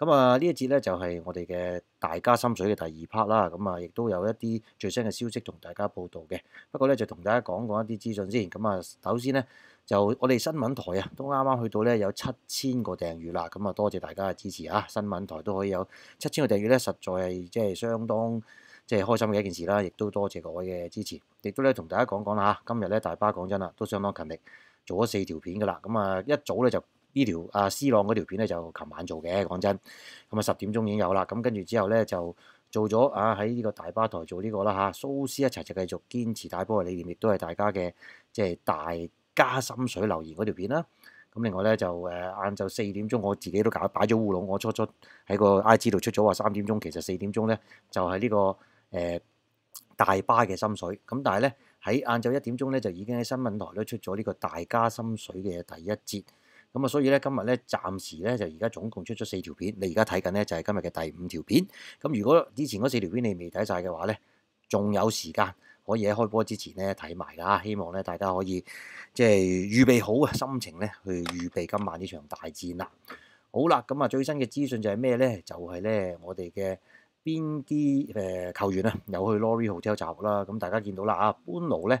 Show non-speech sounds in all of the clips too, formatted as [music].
咁啊，呢一節咧就係我哋嘅大家心水嘅第二 part 啦。咁啊，亦都有一啲最新嘅消息同大家報道嘅。不過咧，就同大家講講一啲資訊先。咁啊，首先咧就我哋新聞台啊，都啱啱去到咧有七千個訂閱啦。咁啊，多謝大家嘅支持啊！新聞台都可以有七千個訂閱咧，實在係即係相當即係開心嘅一件事啦。亦都多謝各位嘅支持。亦都咧同大家講講啦今日咧大巴講真啦，都相當勤力，做咗四條片噶啦。咁啊，一早咧就。呢條啊 C 朗嗰條片咧就琴晚做嘅，講真咁啊十點鐘已經有啦。咁跟住之後咧就做咗啊喺呢個大巴台做呢個啦嚇。蘇斯一齊就繼續堅持大波嘅理念，亦都係大家嘅即係大家心水留言嗰條片啦。咁另外咧就誒晏晝四點鐘我自己都搞擺咗烏龍，我初初喺個 I G 度出咗話三點鐘，其實四點鐘咧就係呢個誒大巴嘅心水咁，但係咧喺晏晝一點鐘咧就已經喺新聞台咧出咗呢個大家心水嘅第一節。咁啊，所以咧今日咧暫時咧就而家總共出咗四條片，你而家睇緊咧就係今日嘅第五條片。咁如果之前嗰四條片你未睇晒嘅話咧，仲有時間可以喺開波之前咧睇埋㗎。希望咧大家可以即係預備好啊心情咧去預備今晚呢場大戰啦。好啦，咁啊最新嘅資訊就係咩咧？就係咧我哋嘅邊啲誒球員啊有去 l o r i Hotel 集合啦。咁大家見到啦啊，班奴咧。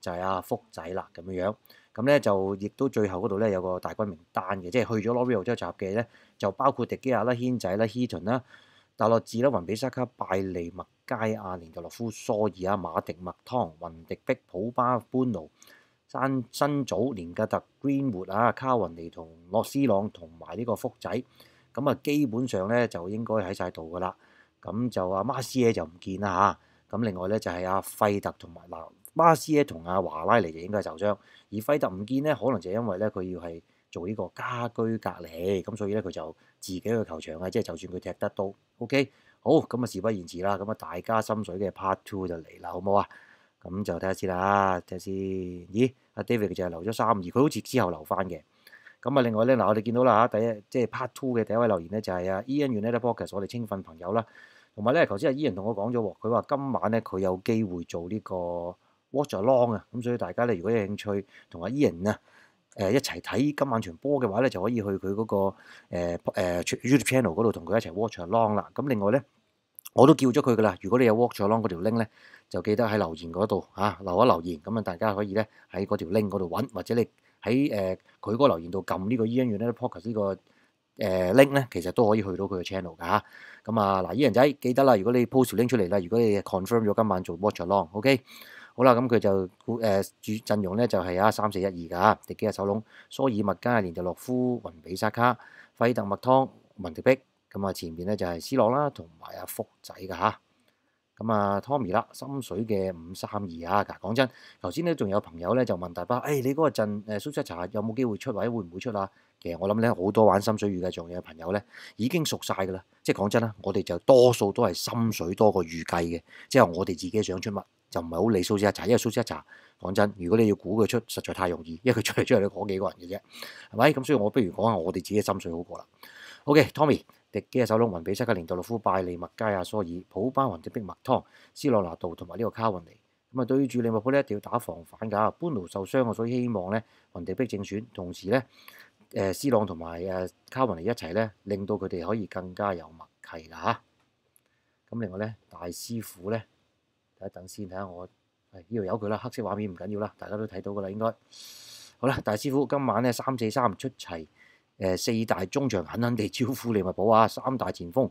就係阿福仔啦，咁樣樣咁咧，就亦都最後嗰度咧有個大軍名單嘅，即係去咗 Lario 後集嘅咧，就包括迪基亞啦、軒仔啦、Hilton 啦、達洛治啦、雲比沙卡、拜利、麥佳、阿連尤洛夫、蘇爾啊、馬迪麥湯、雲迪碧、普巴、潘奴、山新組、連格特、Green w o d 啊、卡雲尼同洛斯朗同埋呢個福仔咁啊，基本上咧就應該喺晒度噶啦。咁就阿馬斯耶就唔見啦嚇。咁另外咧就係阿費特同埋嗱。巴斯咧同阿華拉尼就應該係受傷，而費特唔見咧，可能就因為咧佢要係做呢個家居隔離，咁所以咧佢就自己去球場啊，即係就算佢踢得到。OK，好咁啊，事不言遲啦，咁啊，大家心水嘅 Part Two 就嚟啦，好唔好啊？咁就睇下先啦，睇下先。咦，阿 David 就係留咗三，而佢好似之後留翻嘅。咁啊，另外咧嗱，我哋見到啦嚇，第一即係 Part Two 嘅第一位留言咧就係阿 Ian Yuan 咧 p o t 我哋青訓朋友啦，同埋咧頭先阿 Ian 同我講咗喎，佢話今晚咧佢有機會做呢個。Watch a long 啊，咁所以大家咧，如果有興趣同阿依人啊，誒一齊睇今晚傳波嘅話咧，就可以去佢嗰個誒 YouTube channel 嗰度同佢一齊 watch a long 啦。咁另外咧，我都叫咗佢噶啦。如果你有 watch a long 嗰條 link 咧，就記得喺留言嗰度嚇留一留言。咁啊，大家可以咧喺嗰條 link 嗰度揾，或者你喺誒佢嗰個留言度撳呢個 i t e 咧 p o c a s 呢個誒 link 咧，其實都可以去到佢嘅 channel 噶。咁啊，嗱，依人仔記得啦，如果你 post link 出嚟啦，如果你 confirm 咗今晚做 watch a long，OK。好啦，咁佢就诶主阵容咧就系啊三四一二噶，第几日首笼？苏尔麦加连就洛夫云比沙卡费特麦汤文迪碧，咁啊前边咧就系斯朗啦，同埋阿福仔噶吓，咁啊 m y 啦，深水嘅五三二啊。講讲真，头先咧仲有朋友咧就问大家，诶你嗰个阵诶苏塞查有冇机会出位，会唔会出啊？其实我谂咧好多玩深水预计做嘢嘅朋友咧已经熟晒噶啦，即系讲真啦，我哋就多数都系深水多过预计嘅，即系我哋自己想出乜。就唔係好理蘇斯一查，因為蘇斯一查，講真，如果你要估佢出，實在太容易，因為佢出嚟出嚟都嗰幾個人嘅啫，係咪？咁所以我不如講下我哋自己心水好過啦。O.K. Tommy 迪基嘅首攏雲比、西克連杜洛夫、拜利、麥加亞蘇爾、普巴雲、迪碧麥湯、斯洛拿度同埋呢個卡雲尼。咁啊，對住利物浦咧，一定要打防反㗎。班奴受傷啊，所以希望咧雲迪碧正選，同時咧誒斯朗同埋誒卡雲尼一齊咧，令到佢哋可以更加有默契啦嚇。咁另外咧，大師傅咧。睇一等先，睇下我，呢度有佢啦，黑色畫面唔緊要啦，大家都睇到噶啦，應該好啦。大師傅今晚咧三四三出齊，誒四大中場狠狠地招呼利物浦啊！三大前鋒，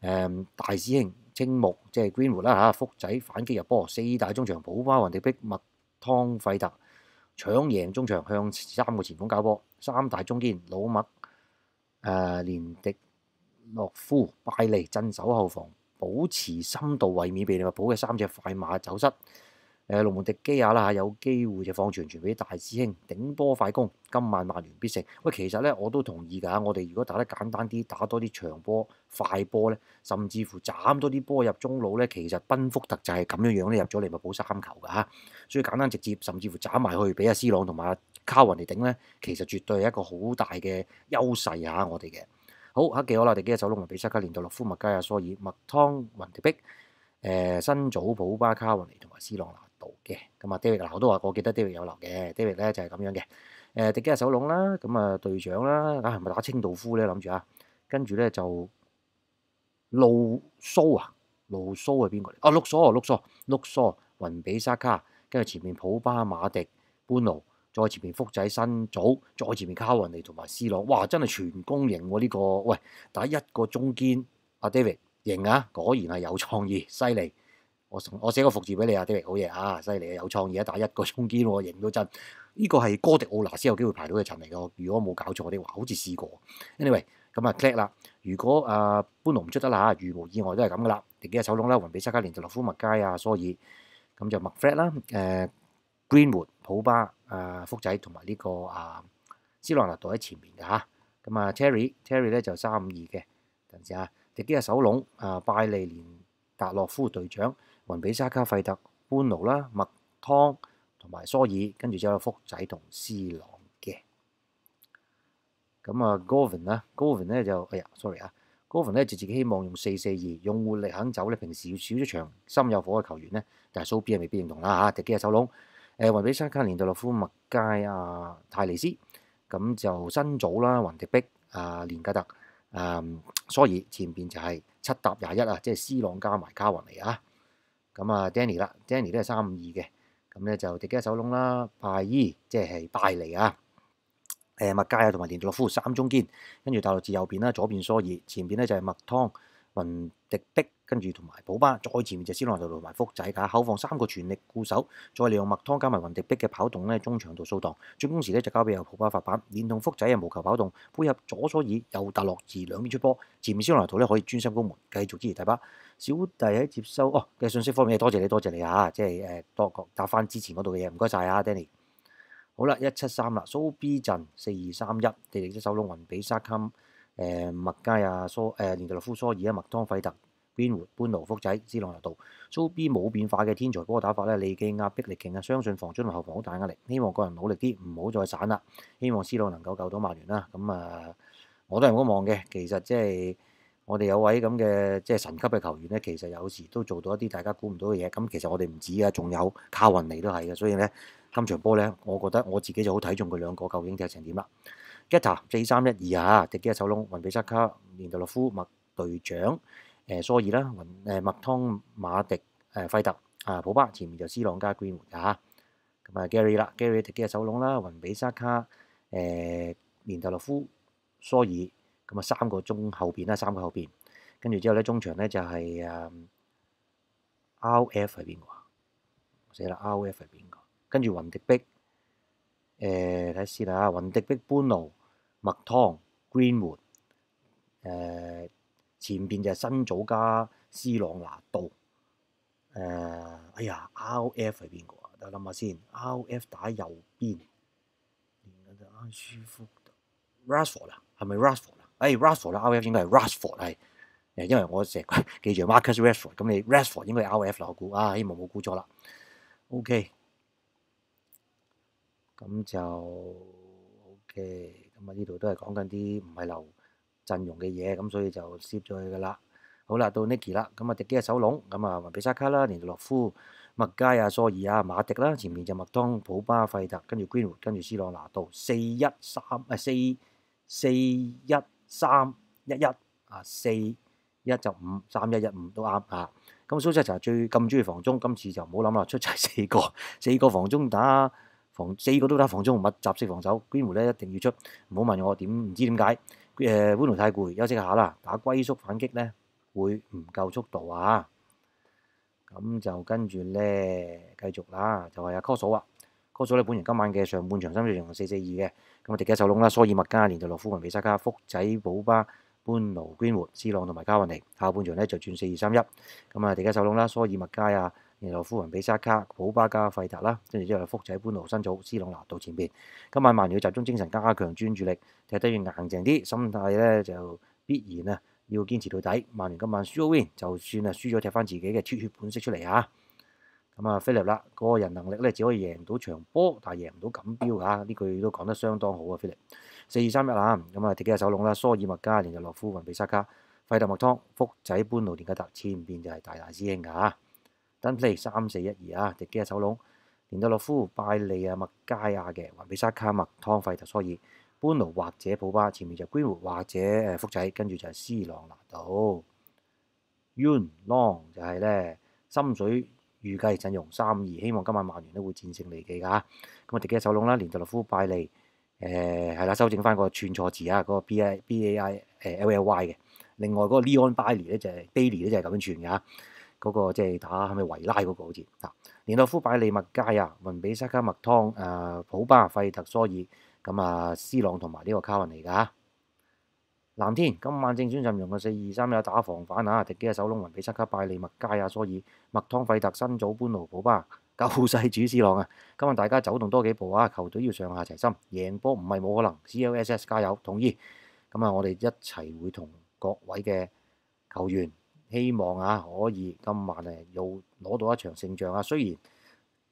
誒大師兄青木即係 Greenwood 啦嚇，福仔反擊入波，四大中場保巴雲迪碧麥湯費特搶贏中場向三個前鋒交波，三大中堅老麥誒連迪洛夫拜利鎮守後防。保持深度維免被利物浦嘅三隻快馬走失。誒，魯慕迪基亞啦有機會就放傳傳俾大師兄頂波快攻。今晚曼聯必勝。喂，其實咧我都同意㗎。我哋如果打得簡單啲，打多啲長波快波咧，甚至乎斬多啲波入中路咧，其實賓福特就係咁樣樣咧入咗利物浦三球㗎所以簡單直接，甚至乎斬埋去俾阿斯朗同埋阿卡雲嚟頂咧，其實絕對係一個好大嘅優勢啊！我哋嘅。好，黑記好啦，第幾日手龍？麥比沙卡、連到洛夫、麥加亞蘇爾、麥湯、雲迪碧、誒新祖普巴卡雲同埋斯朗拿道嘅。咁啊，David 嗱我都話，我記得 David 有留嘅。David 咧就係咁樣嘅。誒，第幾日手龍啦？咁啊，隊長啦，啊係咪打清道夫咧？諗住啊，跟住咧就路蘇啊，路蘇係邊個嚟？哦，碌蘇啊，綠蘇，碌蘇，雲比沙卡，跟住前面普巴馬迪、班奴。再前面福仔新組，再前面卡人尼同埋斯朗，哇！真係全攻型喎呢個喂打一個中堅阿 David 型啊，果然係有創意，犀利。我我寫個福字俾你啊，David 好嘢啊，犀利啊，有創意啊，打一個中堅喎型到真。呢個係哥迪奧拿先有機會排到嘅陣嚟㗎。如果冇搞錯啲話，好似試過。anyway 咁啊 c l i c k 啦。如果阿搬龍唔出得啦，如無意外都係咁噶啦。第幾日抽籠啦，還比七加連就洛夫麥街啊，所爾咁就麥 Fred 啦，誒 Greenwood 普巴。啊，福仔同埋呢個啊斯朗納度喺前面嘅嚇，咁啊 Terry，Terry 咧就三五二嘅，等陣先啊。迪基亞首龍啊，拜利、連達洛夫隊長、雲比沙卡費特、潘奴啦、麥湯同埋蘇爾，跟住之後有福仔同斯朗。嘅。咁啊 g o v e n 啦 g o v e n 咧就哎呀，sorry 啊 g o v e n 咧就自己希望用四四二，用活力肯走咧。平時要少咗場心有火嘅球員咧，但系蘇比 b 係未必認同啦嚇，迪基亞首龍誒雲比沙卡連杜洛夫麥佳啊泰利斯，咁就新組啦雲迪碧啊連加特啊蘇爾前邊就係七搭廿一啊，即係斯朗加埋卡雲尼啊，咁啊 Danny 啦 Danny 都係三五二嘅，咁咧就迪加首窿啦拜伊即係拜尼啊，誒麥佳啊同埋連杜洛夫三中堅，跟住大陸字右邊啦左邊蘇爾前邊咧就係麥湯。雲迪碧跟住同埋保巴再前面就斯內圖同埋福仔嚇後防三個全力固守，再利用麥湯加埋雲迪碧嘅跑動咧中場度掃蕩進攻時咧就交俾阿保巴發板，連同福仔啊無球跑動配合左所以右達洛爾兩邊出波，前面斯內圖咧可以專心攻門繼續支持大巴小弟喺接收哦嘅信息方面多謝你多謝你啊，即係誒多個答翻之前嗰度嘅嘢唔該晒啊 Danny，好啦一七三啦蘇 b 陣四二三一，地地只手窿雲比沙卡。誒麥佳啊，蘇誒連特洛夫蘇爾啊，麥當費特邊活，半奴、福仔，斯朗納道，蘇 B 冇變化嘅天才波打法咧，利基壓迫力啊，相信防中後防好大壓力。希望個人努力啲，唔好再散啦。希望斯朗能夠救到曼聯啦。咁啊，我都係好望嘅。其實即係我哋有位咁嘅即係神級嘅球員咧，其實有時都做到一啲大家估唔到嘅嘢。咁其實我哋唔止啊，仲有靠雲尼都係嘅。所以咧，今場波咧，我覺得我自己就好睇中佢兩個究竟踢成點啦。g e t a e 四三一二啊，迪基亚首龙、雲比萨卡、連特洛夫、麥隊長、誒蘇爾啦，诶麥湯馬迪、誒費特啊，普巴前面就斯朗加 Green d 啊，咁啊 Gary 啦，Gary 迪基亚首龙啦，雲比萨卡、誒連特洛夫、蘇爾，咁啊三個中後邊啦，三個後邊，跟住之後咧中場咧就係 R F 边邊個？死啦，R F 系邊個？跟住雲迪碧。誒睇先啦雲迪碧半路麥湯 Greenwood，誒前邊就係新組加斯朗拿度，誒哎呀 Rof 係邊個啊？等我諗下先，Rof 打右邊，練緊就啱舒服。r a s f o r d 啦，係咪 r a s f o r d 啦？誒 r a s f o r d 啦，Rof 應該係 r a s f o r d 係誒，因為我成 [laughs] 記住 Marcus r a s f o r d 咁你 r a s f o r d 應該係 Rof 我估啊，希望冇估錯啦？OK。咁就 OK，咁啊呢度都係講緊啲唔係留陣容嘅嘢，咁所以就 s 咗佢噶啦。好啦，到 Nike 啦，咁啊迪基嘅首龍，咁啊雲比沙卡啦、連洛夫、麥佳啊、索爾啊、馬迪啦，前面就麥當普巴費特，跟住 Greenwood，跟住斯朗拿度四一三啊四四一三一一啊，四一就五三一一五都啱啊。咁蘇塞查最咁中意防中，今次就唔好諗啦，出齊四個四個防中打。防四個都打防中密集式防守。官湖咧一定要出，唔好問我點，唔知點解。誒，威廉太攰，休息下啦。打龜縮反擊咧會唔夠速度啊！咁就跟住咧繼續啦，就係阿科索啊。科索咧本人今晚嘅上半場三比零四四二嘅，咁啊，迪家受攏啦。蘇爾麥加連就洛夫雲比沙卡、福仔保巴、搬奴、威廉、斯朗同埋卡雲尼。下半場咧就轉四二三一，咁啊，迪加受攏啦。蘇爾麥加啊！然後，庫雲比沙卡、普巴加費特啦，跟住之後，福仔搬路新組斯朗拿到前邊。今晚曼聯集中精神，加強專注力，踢得越硬淨啲，心態咧就必然啊，要堅持到底。曼聯今晚輸咗 win，就算啊，輸咗踢翻自己嘅出血本色出嚟啊。咁啊，菲力啦，個人能力咧只可以贏到場波，但係贏唔到錦標啊！呢句都講得相當好啊，菲力四二三一啊。咁啊，跌幾日收龍啦。蘇爾麥加連就洛夫雲比沙卡費特麥湯福仔搬路連加達前邊就係大大師兄噶啊。新四三四一二啊！迪基啊，手籠連到洛夫拜利啊，麥佳亞嘅，還比沙卡麥湯費特所以，班奴或者普巴，前面就圭活或者诶福仔，跟住就斯朗拿度、y u n Long 就係咧深水預計陣容三二，希望今晚曼聯都會戰勝利记噶咁啊，迪基啊，手籠啦，連到洛夫拜利誒係啦，修正翻個串錯字啊，個 B B A I 誒 L L Y 嘅。另外嗰個 Leon Bailey 咧就係 Daily 咧就係咁樣串嘅嗰個即係打係咪維拉嗰個好似啊，連諾夫拜利麥佳啊，雲比沙卡麥湯誒，普巴費特蘇爾咁啊，斯朗同埋呢個卡文嚟㗎。藍天今晚正選陣容嘅四二三有打防反啊，迪基嘅首窿、雲比沙卡拜利、麥佳啊、所以麥湯費特、新組搬奴普巴救世主斯朗啊！今晚大家走動多幾步啊，球隊要上下齊心，贏波唔係冇可能。C O S S 加油，同意。咁啊，我哋一齊會同各位嘅球員。希望啊，可以今晚誒又攞到一場勝仗啊！雖然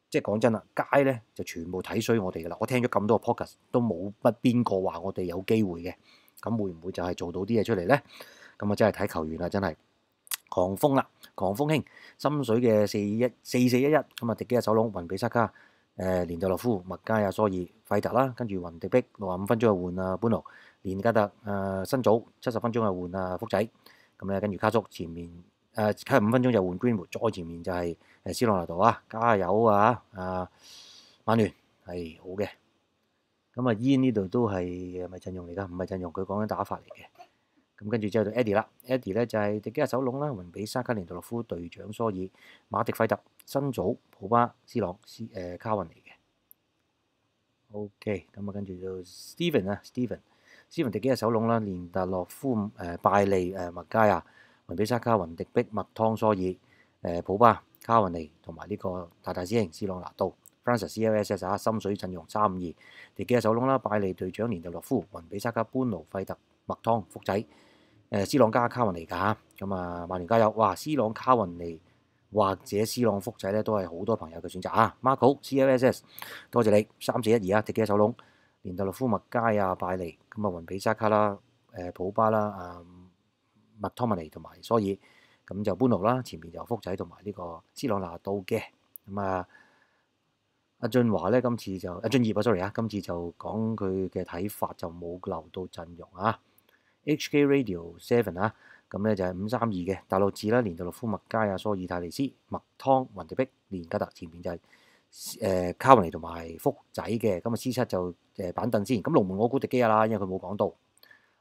即係講真啦，街咧就全部睇衰我哋啦。我聽咗咁多 p o c a s 都冇乜邊個話我哋有機會嘅。咁會唔會就係做到啲嘢出嚟咧？咁啊，真係睇球員啦，真係。狂風啦，狂風兄，深水嘅四一四四一一，咁啊迪基啊首籠，雲比沙卡，誒連代洛夫，麥加亞、蘇爾費特啦，跟住雲迪碧六十五分鐘啊換啊班奴，連加特誒新組七十分鐘啊換啊福仔。咁咧，跟住卡叔前面，誒卡五分鐘就換 Green，w o o d 再前面就係誒斯浪那度啊，加油啊！啊，曼聯係好嘅。咁啊 n 呢度都係咪陣容嚟㗎，唔係陣容，佢講緊打法嚟嘅。咁跟住之後就 Eddie 啦，Eddie 咧就係迪加首龍啦，換比沙加連杜洛夫隊長蘇爾馬迪費特、新祖、普巴斯朗、斯誒卡運嚟嘅。O K，咁啊，跟住就 s t e v e n 啊 s t e v e n 斯文迪基嘅首龙啦？連特洛夫、誒拜利、誒麥加啊，雲比沙卡、雲迪碧、麥湯、蘇爾、誒普巴、卡云尼同埋呢個大大师兄斯朗拿刀。Francis C L S S 啊，深水阵容三五二，第基嘅首龙啦？拜利隊長，連特洛夫、雲比沙卡、班奴、費特、麥湯、福仔、誒斯朗加卡云尼噶吓，咁啊萬年加油！哇，斯朗卡云尼或者斯朗福仔咧都係好多朋友嘅選擇啊。Marco C L S S，多謝你三四一二啊，迪基嘅首籠？連特洛夫、麥佳啊，拜利。咁啊，雲比沙卡啦，誒普巴啦，啊麥托文尼同埋索爾，咁就搬路啦。前面就福仔同埋呢個斯朗拿都嘅，咁啊，阿俊華咧今次就阿俊業啊，sorry 啊，今次就講佢嘅睇法就冇留到陣容啊。HK Radio Seven 啊，咁咧就係五三二嘅大陸字啦，連到洛夫麥加啊，索爾泰利斯、麥湯、雲迪碧、連加特前面就嘅。誒卡文尼同埋福仔嘅咁啊，C 七就誒板凳先咁。龍門我估迪基啊啦，因為佢冇講到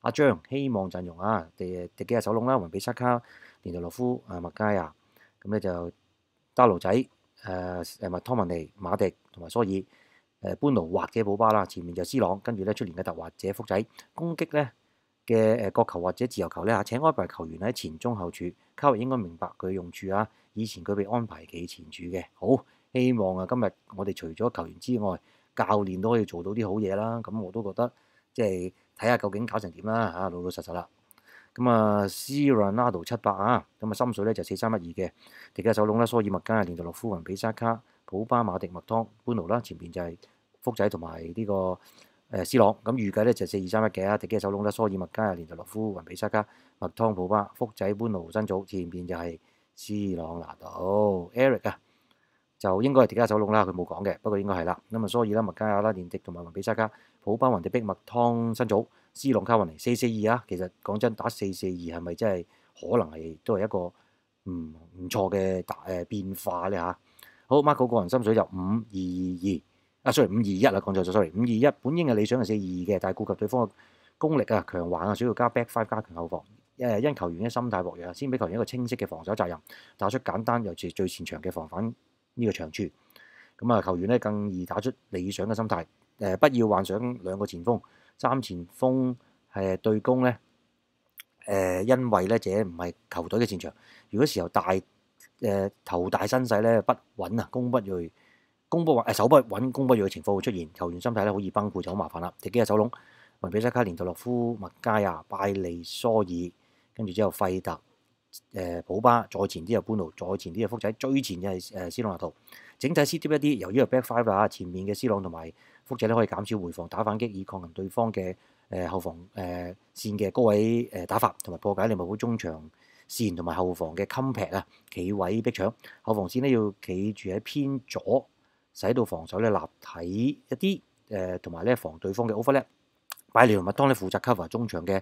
阿張希望陣容啊，迪迪基日首龍啦，還比查卡、連道洛夫啊、麥佳亞，咁咧就加勞仔誒誒，麥湯文尼、馬迪同埋蘇爾誒，班奴或者保巴啦。前面就 C 朗跟住咧出年嘅特或者福仔攻擊咧嘅誒國球或者自由球咧嚇，請安排球員喺前中後處，卡文應該明白佢用處啊。以前佢被安排喺前處嘅好。希望啊，今日我哋除咗球員之外，教練都可以做到啲好嘢啦。咁我都覺得，即係睇下究竟搞成點啦嚇，老老實實啦。咁啊，C 罗纳度七百啊，咁啊深水咧就四三一二嘅，迪加手窿啦，苏尔麦加、连队洛夫、云比沙卡、普巴马迪、麦汤、潘奴啦，前邊就係福仔同埋呢個誒斯朗。咁預計咧就四二三一嘅啊，迪他手窿啦，苏尔麦加、连队洛夫、云比沙卡、麦汤普巴、福仔潘奴新組，前邊就係斯朗拿度 Eric 啊。就應該係迪加手窿啦，佢冇講嘅，不過應該係啦。咁啊，所以啦、麥加亞啦、連迪同埋麥比沙卡、普巴雲迪、碧麥湯、新組、斯朗卡雲尼四四二啊。其實講真，打四四二係咪真係可能係都係一個唔唔錯嘅誒變化咧嚇？好 m a r k 個人心水就五二二啊，sorry 五二一啦，講錯咗，sorry 五二一本應係理想係四二二嘅，但係顧及對方嘅功力啊、強橫啊，需要加 back five 加強後防誒，因球員嘅心態薄弱，先俾球員一個清晰嘅防守責任，打出簡單又似最前場嘅防反。呢個長處，咁啊球員咧更易打出理想嘅心態。誒，不要幻想兩個前鋒三前鋒誒對攻咧。誒，因為咧這唔係球隊嘅戰場。如果時候大誒頭大身細咧不穩啊，攻不鋭，攻不穩誒守不穩，攻不鋭嘅情況會出現，球員心態咧好易崩潰就好麻煩啦。第幾日手攏？雲比西卡、連特洛夫、麥加亞、拜利、蘇爾，跟住之後費特。誒普巴再前啲就半路，再前啲就福仔，最前就係誒斯朗納圖。整體 C 接一啲，由於係 back five 啦前面嘅斯朗同埋福仔咧可以減少回防打反擊，以抗衡對方嘅誒後防誒線嘅高位誒打法，同埋破解利物浦中場線同埋後防嘅襟劈啊，企位逼搶後防線咧要企住喺偏左，使到防守咧立體一啲誒，同埋咧防對方嘅 o f f s i d 拜利同埋當你負責 cover 中場嘅。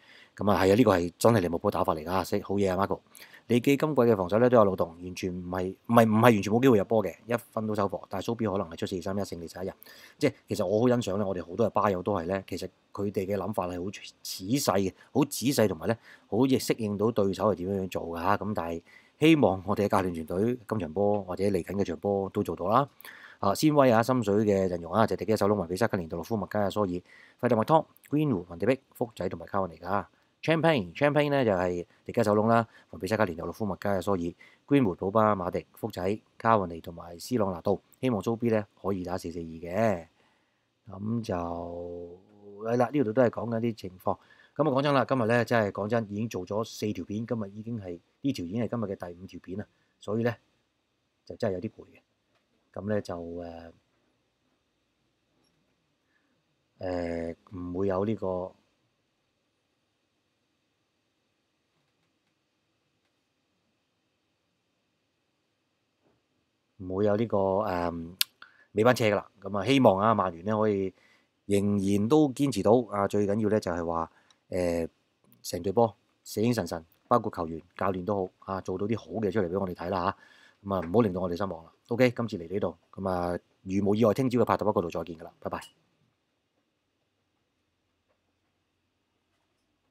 咁啊，係啊！呢個係真係利物浦打法嚟㗎，識好嘢啊，Marco。你幾今季嘅防守咧都有漏洞，完全唔係唔係唔係完全冇機會入波嘅一分都收防。但係蘇比可能係出四三一勝利十一人，即係其實我好欣賞咧。我哋好多嘅巴友都係咧，其實佢哋嘅諗法係好仔細嘅，好仔細同埋咧好易適應到對手係點樣樣做㗎咁但係希望我哋嘅教練團隊今場波或者嚟緊嘅場波都做到啦。啊，先威啊，深水嘅任容啊，就迪嘅首攏維比沙克連杜洛夫麥加阿蘇爾費特麥湯 Green w d 雲迪碧福仔同埋文嚟㗎。Champion，Champion 咧就係迪加首窿啦，防比西加連遊洛夫麥加嘅蘇爾 g r e e n 梅普巴、馬迪、福仔、卡雲尼同埋斯朗拿杜，希望租 B 咧可以打四四二嘅，咁就係啦。呢度都係講緊啲情況。咁啊講真啦，今日咧真係講真已經做咗四條片，今日已經係呢條已經係今日嘅第五條片啦，所以咧就真係有啲攰嘅。咁咧就誒誒唔會有呢個。唔會有呢個誒尾班車㗎啦，咁啊希望啊曼联咧可以仍然都堅持到啊，最緊要咧就係話诶成隊波死影神神，包括球員、教練都好啊，做到啲好嘅出嚟俾我哋睇啦吓。咁啊唔好令到我哋失望啦。OK，今次嚟呢度，咁啊如無意外，聽朝嘅拍檔嗰度再見㗎啦，拜拜。